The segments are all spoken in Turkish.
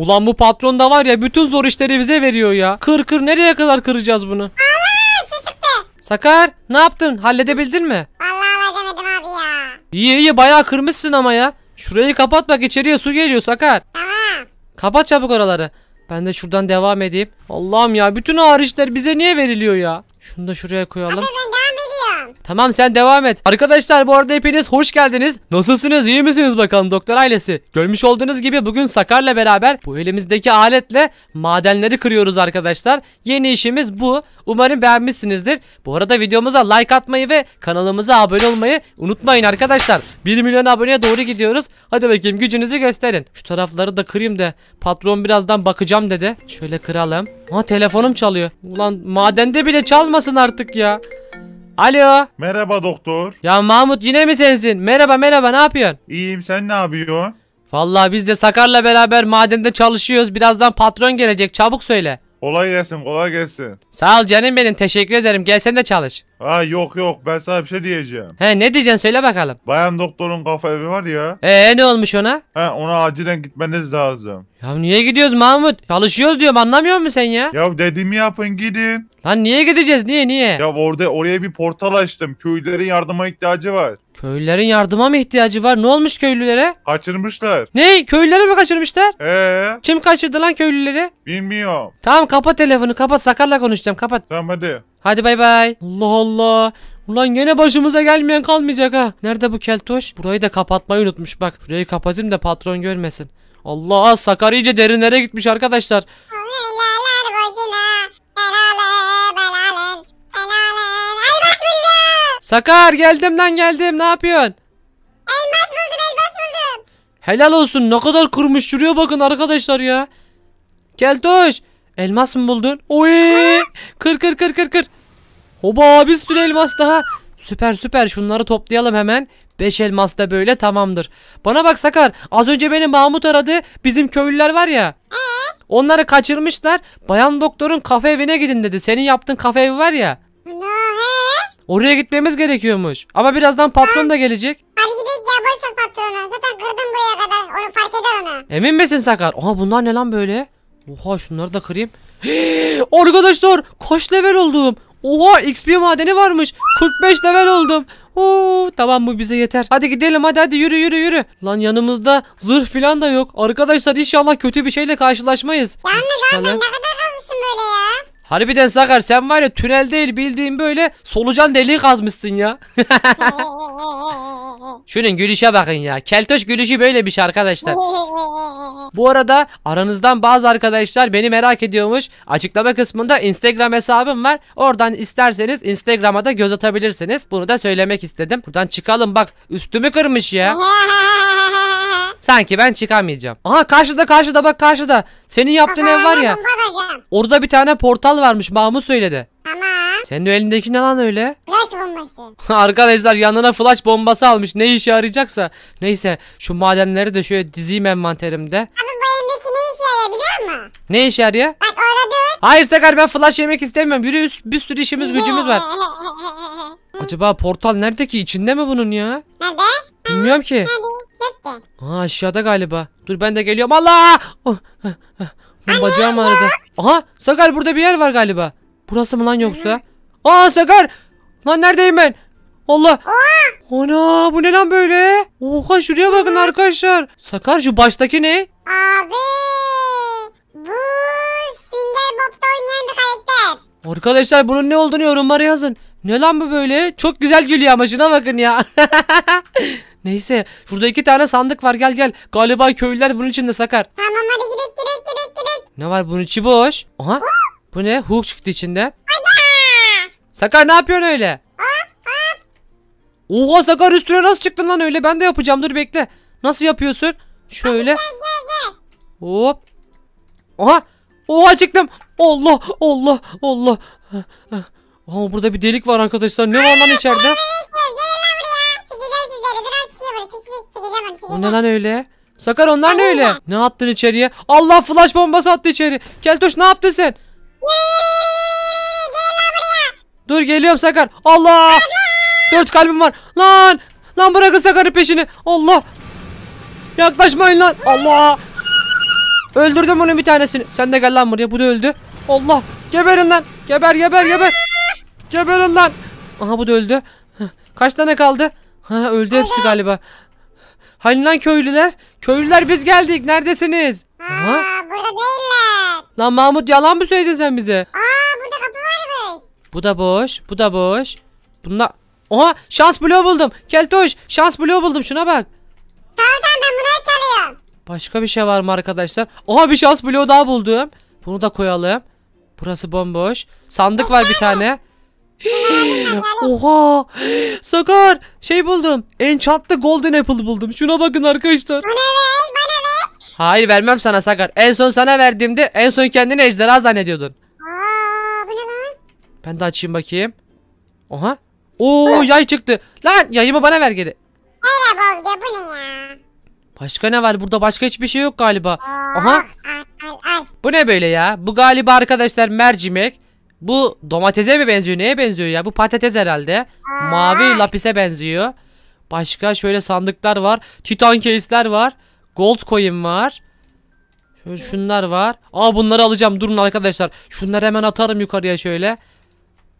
Ulan bu patron da var ya bütün zor işleri bize veriyor ya. Kır kır nereye kadar kıracağız bunu? Allah su Sakar ne yaptın? Halledebildin mi? Allah halledemedim abi İyi iyi bayağı kırmışsın ama ya. Şurayı kapat bak içeriye su geliyor Sakar. Tamam. Kapat çabuk oraları. Ben de şuradan devam edeyim. Allah'ım ya bütün ağır işler bize niye veriliyor ya? Şunu da şuraya koyalım. Abi ben Tamam sen devam et. Arkadaşlar bu arada hepiniz hoş geldiniz. Nasılsınız iyi misiniz bakalım doktor ailesi. Görmüş olduğunuz gibi bugün Sakar'la beraber bu elimizdeki aletle madenleri kırıyoruz arkadaşlar. Yeni işimiz bu. Umarım beğenmişsinizdir. Bu arada videomuza like atmayı ve kanalımıza abone olmayı unutmayın arkadaşlar. 1 milyon aboneye doğru gidiyoruz. Hadi bakayım gücünüzü gösterin. Şu tarafları da kırayım de. patron birazdan bakacağım dedi. Şöyle kıralım. Ha telefonum çalıyor. Ulan madende bile çalmasın artık ya. Alo. Merhaba doktor. Ya Mahmut yine mi sensin? Merhaba merhaba ne yapıyorsun? İyiyim sen ne yapıyorsun? Vallahi biz de Sakar'la beraber madende çalışıyoruz. Birazdan patron gelecek çabuk söyle. Kolay gelsin kolay gelsin. Sağ ol canım benim teşekkür ederim. Gel sen de çalış. Ha yok yok ben sana bir şey diyeceğim. He ne diyeceksin söyle bakalım. Bayan doktorun kafa evi var ya. Ee ne olmuş ona? He ona acilen gitmeniz lazım. Ya niye gidiyoruz Mahmut? Çalışıyoruz diyorum anlamıyor musun sen ya? Ya dediğimi yapın gidin. Lan niye gideceğiz niye niye? Ya orada oraya bir portal açtım. Köylülerin yardıma ihtiyacı var. Köylülerin yardıma mı ihtiyacı var? Ne olmuş köylülere? Kaçırmışlar. Ne? Köylüleri mi kaçırmışlar? Ee? Kim kaçırdı lan köylüleri? Bilmiyorum. Tamam kapat telefonu kapat sakarla konuşacağım kapat. Tamam hadi. Hadi bay bay. Allah Allah. Allah. Ulan gene başımıza gelmeyen kalmayacak ha. Nerede bu keltoş? Burayı da kapatmayı unutmuş bak. Burayı kapatayım da patron görmesin. Allah sakar iyice derinlere gitmiş arkadaşlar. Sakar geldim lan geldim ne yapıyorsun? Elmas buldum elmas buldum. Helal olsun ne kadar kurmuş duruyor bakın arkadaşlar ya. Keltoş elmas mı buldun? Oy kır kır kır kır kır. Hoba bir sürü elmas daha. Süper süper şunları toplayalım hemen. 5 elmas da böyle tamamdır. Bana bak Sakar az önce beni Mahmut aradı. Bizim köylüler var ya. Ee? Onları kaçırmışlar. Bayan doktorun kafe evine gidin dedi. Senin yaptığın kafe evi var ya. Oraya gitmemiz gerekiyormuş. Ama birazdan patron da gelecek. Hadi gidelim ya boş ver patronu. Zaten kırdım buraya kadar. Onu fark eder onu. Emin misin Sakar? Aha bunlar ne lan böyle? Oha şunları da kırayım. Hii, arkadaşlar koş level oldum? Oha XP madeni varmış. 45 level oldum. Oo, tamam bu bize yeter. Hadi gidelim hadi hadi yürü yürü yürü. Lan yanımızda zırh falan da yok. Arkadaşlar inşallah kötü bir şeyle karşılaşmayız. Yanlış abi ne kadar kalmışsın böyle ya. Harbiden Sakar sen var ya tünel değil bildiğin böyle solucan deliği kazmışsın ya. Şunun gülüşe bakın ya. Keltoş gülüşü böyle bir şey arkadaşlar. Bu arada aranızdan bazı arkadaşlar beni merak ediyormuş. Açıklama kısmında Instagram hesabım var. Oradan isterseniz Instagram'a da göz atabilirsiniz. Bunu da söylemek istedim. Buradan çıkalım bak üstümü kırmış ya. Sanki ben çıkamayacağım. Aha karşıda karşıda bak karşıda. Senin yaptığın ev var ya. Orada bir tane portal varmış Mahmut söyledi. Senin elindeki ne lan öyle? Ne flash bombası. Arkadaşlar yanına flash bombası almış. Ne işe yarayacaksa. Neyse şu madenleri de şöyle dizeyim envanterimde. Abi bu elimdeki ne işe yarıyor biliyor musun? Ne işe yarıyor? Bak orada dur. Hayır Sakar ben flash yemek istemiyorum. Yürü üst- bir sürü işimiz gücümüz var. Acaba portal nerede ki? İçinde mi bunun ya? Nerede? Bilmiyorum ki. Nerede? Yok ki. aşağıda galiba. Dur ben de geliyorum. Allah! Oh, ah, ah. Bacağım ağrıdı. Aha Sakar burada bir yer var galiba. Burası mı lan yoksa? Aa Sakar! Lan neredeyim ben? Allah. Ana bu ne lan böyle? Oha şuraya bakın arkadaşlar. Sakar şu baştaki ne? Abi. Bu Singer Bob'da oynayan bir karakter. Arkadaşlar bunun ne olduğunu yorumlara yazın. Ne lan bu böyle? Çok güzel gülüyor ama şuna bakın ya. Neyse şurada iki tane sandık var gel gel. Galiba köylüler bunun içinde Sakar. Tamam hadi gidelim gidelim gidelim Ne var bunun içi boş? Aha. Bu ne? Hook çıktı içinde. Hadi Sakar ne yapıyorsun öyle? Oha Sakar üstüne nasıl çıktın lan öyle? Ben de yapacağım dur bekle. Nasıl yapıyorsun? Şöyle. Hop. Oha. Oha çıktım. Allah Allah Allah. Ama burada bir delik var arkadaşlar. Ne var lan içeride? O ne lan öyle? Sakar onlar ne öyle? Ne attın içeriye? Allah flash bombası attı içeri. Keltoş ne yaptın sen? Dur geliyorum Sakar. Allah! Dört kalbim var. Lan! Lan bırakın Sakar'ın peşini. Allah! Yaklaşmayın lan. Allah! Öldürdüm bunun bir tanesini. Sen de gel lan buraya. Bu da öldü. Allah! Geberin lan. Geber geber geber. Geberin lan. Aha bu da öldü. Kaç tane kaldı? Ha öldü hepsi galiba. Hani lan köylüler? Köylüler biz geldik. Neredesiniz? Aha. Aa, burada değiller. Lan Mahmut yalan mı söyledin sen bize? Aa bu da boş. Bu da boş. Bunda... Oha şans bloğu buldum. Keltoş şans bloğu buldum. Şuna bak. Tamam ben bunu çalıyorum. Başka bir şey var mı arkadaşlar? Oha bir şans bloğu daha buldum. Bunu da koyalım. Burası bomboş. Sandık var bir tane. Oha! Sakar! Şey buldum. Enchantlı Golden Apple buldum. Şuna bakın arkadaşlar. Bana ver, bana ver. Hayır vermem sana Sakar. En son sana verdiğimde en son kendini ejderha zannediyordun. Ben de açayım bakayım. Oha. Oo yay çıktı. Lan yayımı bana ver geri. Merhaba Özge bu ne ya? Başka ne var burada başka hiçbir şey yok galiba. Aha. Bu ne böyle ya? Bu galiba arkadaşlar mercimek. Bu domatese mi benziyor? Neye benziyor ya? Bu patates herhalde. Mavi lapise benziyor. Başka şöyle sandıklar var. Titan case'ler var. Gold coin var. Şöyle şunlar var. Aa bunları alacağım. Durun arkadaşlar. Şunları hemen atarım yukarıya şöyle.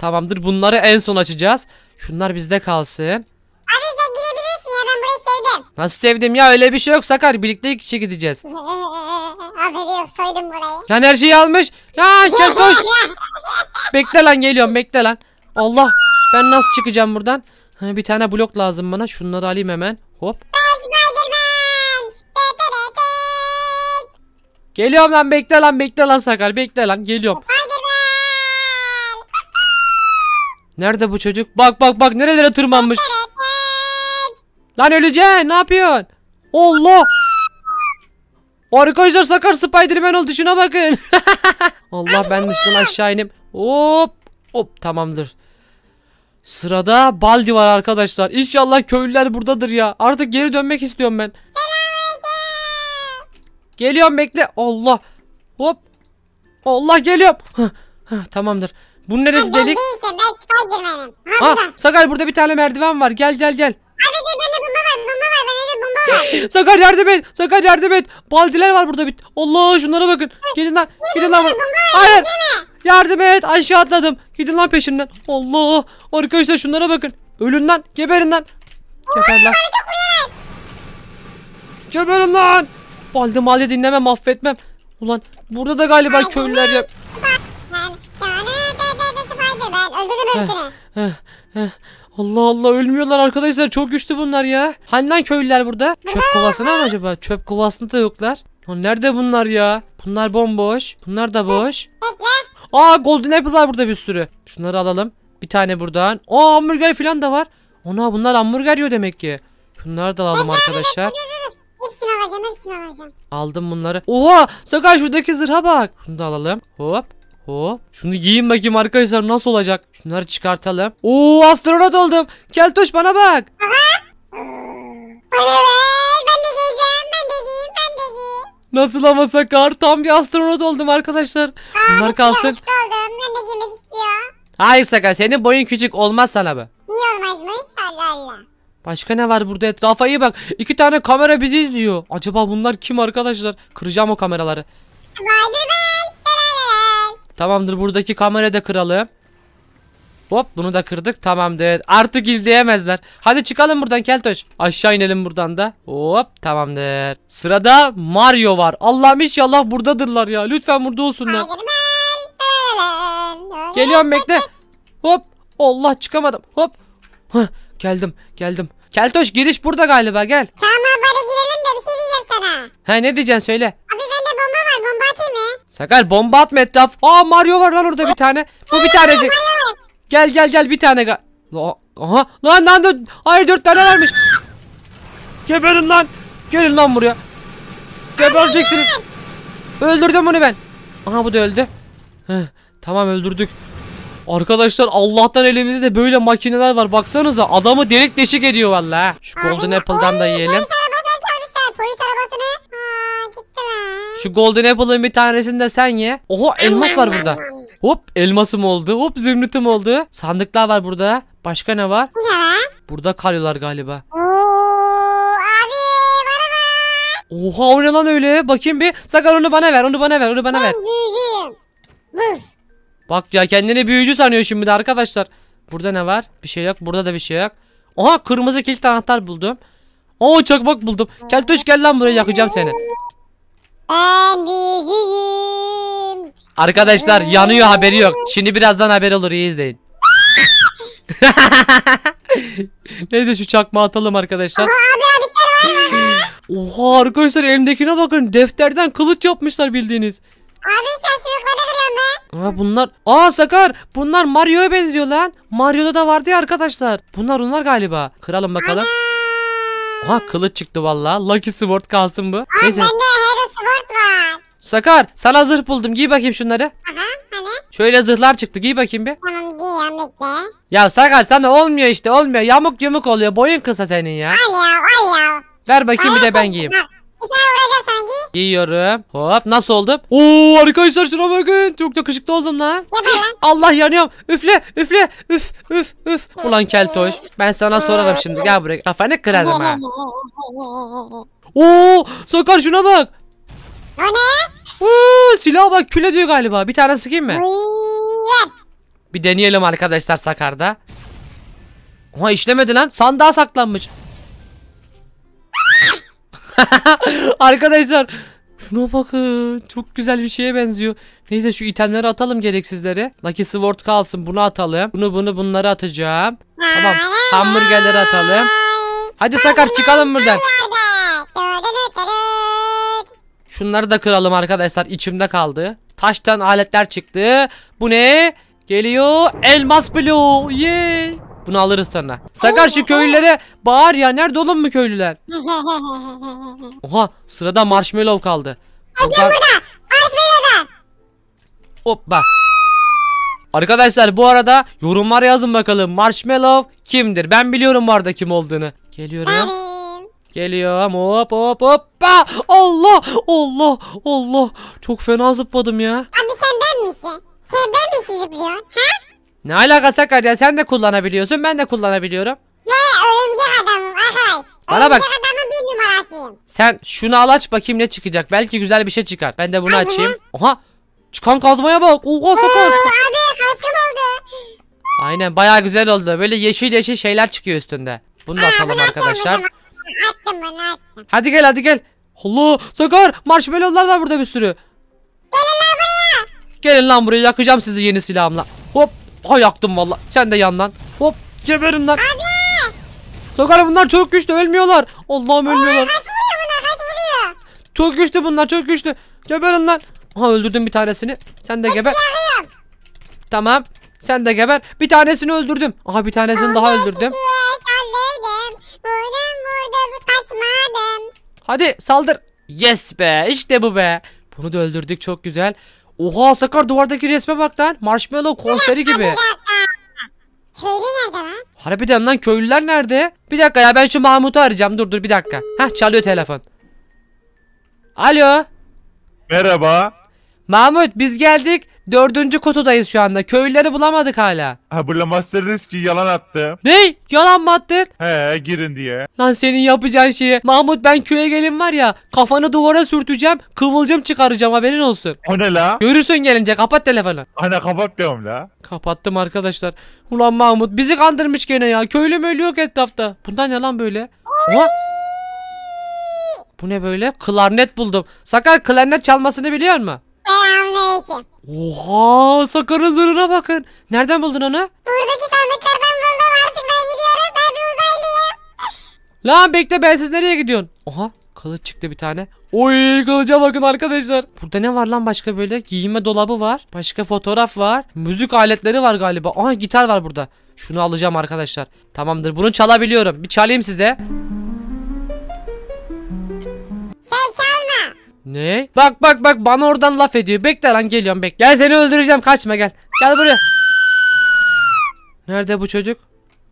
Tamamdır bunları en son açacağız. Şunlar bizde kalsın. Abi sen girebilirsin ya ben burayı sevdim. Nasıl sevdim ya öyle bir şey yok Sakar. Birlikte iki kişi gideceğiz. Haberi yok soydum burayı. Lan her şeyi almış. Ya gel koş. bekle lan geliyorum bekle lan. Allah ben nasıl çıkacağım buradan? bir tane blok lazım bana. Şunları alayım hemen. Hop. Geliyorum lan bekle lan bekle lan Sakar bekle lan geliyorum. Nerede bu çocuk? Bak bak bak nerelere tırmanmış. Lan öleceksin ne yapıyorsun? Allah. Arkadaşlar sakar Spiderman oldu şuna bakın. Allah ben üstten aşağı inip. Hop hop tamamdır. Sırada Baldi var arkadaşlar. İnşallah köylüler buradadır ya. Artık geri dönmek istiyorum ben. Geliyorum bekle. Allah. Hop. Allah geliyorum. Hah, hah, tamamdır. Bu neresi ha, burada. Ah, Sakar burada bir tane merdiven var. Gel gel gel. Abi dur bende bomba var. Bomba var. Bende bomba var. Sakar yardım et. Sakar yardım et. Baldiler var burada. Bit. Allah şunlara bakın. Gelin lan. Gelin lan. Hayır. Yardım et. Aşağı atladım. Gidin lan peşimden. Allah. Arkadaşlar şunlara bakın. Ölün lan. Geberin lan. Geber lan. Geberin lan. Baldi maldi dinlemem affetmem. Ulan burada da galiba köylüler yap. Öldürdüm hepsini. Allah Allah ölmüyorlar arkadaşlar çok güçlü bunlar ya. Hangi köylüler burada? Çöp kovasına mı acaba? Çöp kovasında da yoklar. nerede bunlar ya? Bunlar bomboş. Bunlar da boş. Bekle. Aa golden apple var burada bir sürü. Şunları alalım. Bir tane buradan. Aa hamburger falan da var. Ona bunlar hamburger yiyor demek ki. Şunları da alalım arkadaşlar. Hepsini alacağım hepsini alacağım. Aldım bunları. Oha sakar şuradaki zırha bak. Şunu da alalım. Hop. Hop. Şunu giyin bakayım arkadaşlar nasıl olacak? Şunları çıkartalım. Oo astronot oldum. Keltoş bana bak. Nasıl ama Sakar? Tam bir astronot oldum arkadaşlar. Aa, Bunlar kalsın. oldum. Ben de giymek istiyorum. Hayır Sakar senin boyun küçük olmaz sana be. Niye olmazmış? Allah Allah. Başka ne var burada etrafa iyi bak. İki tane kamera bizi izliyor. Acaba bunlar kim arkadaşlar? Kıracağım o kameraları. Vay be Tamamdır buradaki kamerayı da kıralım. Hop bunu da kırdık tamamdır. Artık izleyemezler. Hadi çıkalım buradan Keltoş. Aşağı inelim buradan da. Hop tamamdır. Sırada Mario var. Allah'ım inşallah buradadırlar ya. Lütfen burada olsunlar. Geliyorum bekle. Hop. Allah çıkamadım. Hop. Heh, geldim geldim. Keltoş giriş burada galiba gel. Tamam hadi girelim de bir şey diyeceğim sana. He ne diyeceksin söyle. Abi ben de Sakal bomba atma etraf. Aa Mario var lan orada bir tane. Bu bir tanecik. Gel gel gel bir tane. Aha lan lan lan Hayır dört tane varmış. Geberin lan. Gelin lan buraya. Gebereceksiniz. Öldürdüm bunu ben. Aha bu da öldü. Heh, tamam öldürdük. Arkadaşlar Allah'tan elimizde böyle makineler var. Baksanıza adamı delik deşik ediyor vallahi. Şu Golden Apple'dan da yiyelim. Şu golden apple'ın bir tanesini de sen ye. Oho elmas var burada. Hop elmasım oldu. Hop zümrütüm oldu. Sandıklar var burada. Başka ne var? Burada kalıyorlar galiba. Oha o ne lan öyle? Bakayım bir. Sakar onu bana ver. Onu bana ver. Onu bana ben ver. Bak ya kendini büyücü sanıyor şimdi de arkadaşlar. Burada ne var? Bir şey yok. Burada da bir şey yok. Oha kırmızı kilit anahtar buldum. Oha çakmak buldum. Keltoş gel lan buraya yakacağım seni. Ben Arkadaşlar ee? yanıyor haberi yok. Şimdi birazdan haber olur iyi izleyin. Neyse şu çakma atalım arkadaşlar. Oha arkadaşlar elimdekine bakın. Defterden kılıç yapmışlar bildiğiniz. Abi şansını kodu bunlar. Aa Sakar. Bunlar Mario'ya benziyor lan. Mario'da da vardı ya arkadaşlar. Bunlar onlar galiba. Kıralım bakalım. Ana. Aha kılıç çıktı vallahi. Lucky Sword kalsın bu. Abi Neyse. bende sword var. Sakar sana zırh buldum giy bakayım şunları. Aha hani? Şöyle zırhlar çıktı giy bakayım bir. Tamam giyiyorum bekle. Ya Sakar sana olmuyor işte olmuyor yamuk yumuk oluyor boyun kısa senin ya. Al ya al ya. Ver bakayım bir de ben giyeyim. Bak. Bir kere şey Giyiyorum. Hop nasıl oldum? Oo arkadaşlar şuna bakın. Çok yakışıklı oldum lan. Allah yanıyorum. Üfle üfle üf üf üf. Ulan keltoş. Ben sana sorarım şimdi gel buraya. Kafanı kırarım ha. Oo Sakar şuna bak. O ne? Oo, silah bak küle diyor galiba. Bir tane sıkayım mı? Bir deneyelim arkadaşlar Sakar'da. Ha işlemedi lan. Sandığa saklanmış. arkadaşlar şuna bakın. Çok güzel bir şeye benziyor. Neyse şu itemleri atalım gereksizleri. Lucky Sword kalsın. Bunu atalım. Bunu bunu bunları atacağım. Tamam. Hamburgerleri atalım. Hadi Sakar çıkalım buradan. Şunları da kıralım arkadaşlar. içimde kaldı. Taştan aletler çıktı. Bu ne? Geliyor. Elmas bloğu. Yeee. Bunu alırız sonra. Sakar şu köylülere bağır ya. Nerede oğlum bu köylüler? Oha sırada marshmallow kaldı. Sakar... Hoppa. Arkadaşlar bu arada yorumlara yazın bakalım. Marshmallow kimdir? Ben biliyorum bu arada kim olduğunu. Geliyorum. Geliyorum hop hop hoppa. Allah Allah Allah. Çok fena zıpladım ya. Abi sen ben misin? Sen ben misin zıplıyorsun? Ha? Ne alaka Sakar ya sen de kullanabiliyorsun ben de kullanabiliyorum. Ne ölümcü adamım arkadaş. Bana bak. Örümcek adamın bir numarasıyım. Sen şunu al aç bakayım ne çıkacak. Belki güzel bir şey çıkar. Ben de bunu Al bunu. açayım. Aha. Çıkan kazmaya bak. Oha Sakar. Abi kaskım oldu. Aynen baya güzel oldu. Böyle yeşil yeşil şeyler çıkıyor üstünde. Bunu da Aa, atalım bunu atıyorum o arkadaşlar. Attım bunu attım. Hadi gel hadi gel. Allah Sakar marshmallowlar var burada bir sürü. Gelin lan buraya. Gelin lan buraya yakacağım sizi yeni silahımla. Hop. Ha yaktım valla. Sen de yandan. Hop. Geberin lan. Abi. Sakar bunlar çok güçlü ölmüyorlar. Allah'ım ölmüyorlar. Kaç vuruyor bunlar kaç vuruyor. Çok güçlü bunlar çok güçlü. Geberin lan. Ha öldürdüm bir tanesini. Sen de Hepsi geber. Yakıyorum. Tamam. Sen de geber. Bir tanesini öldürdüm. Aha bir tanesini Abi daha öldürdüm. Şişir, dövüp kaçmadım. Hadi saldır. Yes be işte bu be. Bunu da öldürdük çok güzel. Oha Sakar duvardaki resme bak lan. Marshmallow konseri gibi. Köylü nerede lan? Harbiden lan köylüler nerede? Bir dakika ya ben şu Mahmut'u arayacağım. Dur dur bir dakika. Heh çalıyor telefon. Alo. Merhaba. Mahmut biz geldik. Dördüncü kutudayız şu anda. Köylüleri bulamadık hala. Ha bulamazsınız ki yalan attı. Ne? Yalan mı attın? He girin diye. Lan senin yapacağın şeyi. Mahmut ben köye gelin var ya kafanı duvara sürteceğim kıvılcım çıkaracağım haberin olsun. O ne la? Görürsün gelince kapat telefonu. Ana kapatmıyorum la. Kapattım arkadaşlar. Ulan Mahmut bizi kandırmış gene ya. Köylü mü yok etrafta. Bundan yalan böyle. Oha. Bu ne böyle? Klarnet buldum. Sakar klarnet çalmasını biliyor musun? tabii ki. Oha Sakar'ın zırhına bakın. Nereden buldun onu? Buradaki sandıklardan buldum artık ben gidiyorum ben bir uzaylıyım. Lan bekle ben siz nereye gidiyorsun? Oha kılıç çıktı bir tane. Oy kılıca bakın arkadaşlar. Burada ne var lan başka böyle? Giyinme dolabı var. Başka fotoğraf var. Müzik aletleri var galiba. Aha gitar var burada. Şunu alacağım arkadaşlar. Tamamdır bunu çalabiliyorum. Bir çalayım size. Ne? Bak bak bak bana oradan laf ediyor. Bekle lan geliyorum bek. Gel seni öldüreceğim kaçma gel. Gel buraya. Nerede bu çocuk?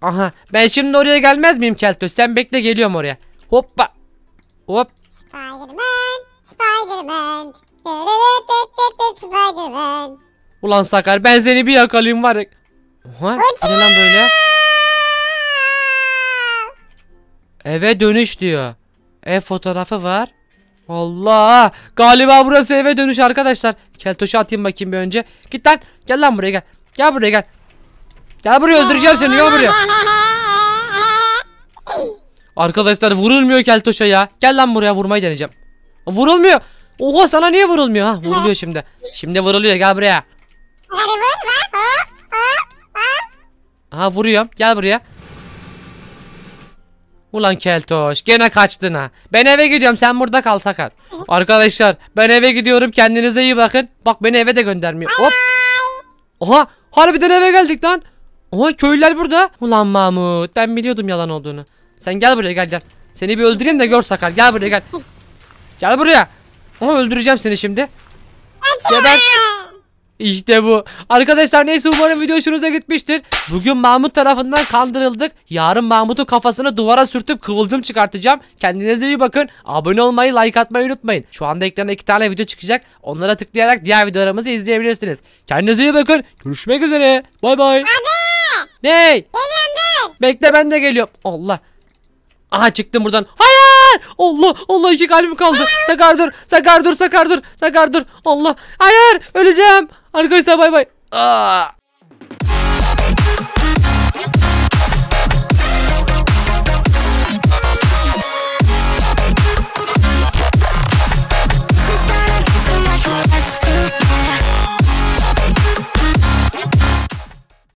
Aha ben şimdi oraya gelmez miyim Kelto? Sen bekle geliyorum oraya. Hoppa. Hop. Spiderman. Spiderman. Spiderman. Ulan Sakar ben seni bir yakalayayım var. Oha ne lan böyle? Eve dönüş diyor. Ev fotoğrafı var. Allah! Galiba burası eve dönüş arkadaşlar. Keltoşu atayım bakayım bir önce. Git lan. Gel lan buraya gel. Gel buraya gel. Gel buraya öldüreceğim seni. Gel buraya. Arkadaşlar vurulmuyor Keltoş'a ya. Gel lan buraya vurmayı deneyeceğim. Vurulmuyor. Oha sana niye vurulmuyor? Ha vuruluyor şimdi. Şimdi vuruluyor. Gel buraya. Ha vuruyorum. Gel buraya. Ulan keltoş gene kaçtın ha. Ben eve gidiyorum sen burada kal sakar. Arkadaşlar ben eve gidiyorum kendinize iyi bakın. Bak beni eve de göndermiyor. Hop. Oha harbiden eve geldik lan. Oha köylüler burada. Ulan Mahmut ben biliyordum yalan olduğunu. Sen gel buraya gel gel. Seni bir öldüreyim de gör sakar gel buraya gel. Gel buraya. Ama öldüreceğim seni şimdi. Geber. İşte bu. Arkadaşlar neyse umarım video hoşunuza gitmiştir. Bugün Mahmut tarafından kandırıldık. Yarın Mahmut'un kafasını duvara sürtüp kıvılcım çıkartacağım. Kendinize iyi bakın. Abone olmayı, like atmayı unutmayın. Şu anda ekranda iki tane video çıkacak. Onlara tıklayarak diğer videolarımızı izleyebilirsiniz. Kendinize iyi bakın. Görüşmek üzere. Bay bay. Abi. Ney? Geliyorum Bekle ben de geliyorum. Allah. Aha çıktım buradan. Hayır! Allah Allah iki kalbim kaldı. Sakar dur. Sakar dur. Sakar dur. Sakar dur. Allah. Hayır! Öleceğim. あ歩かしたバイバイああ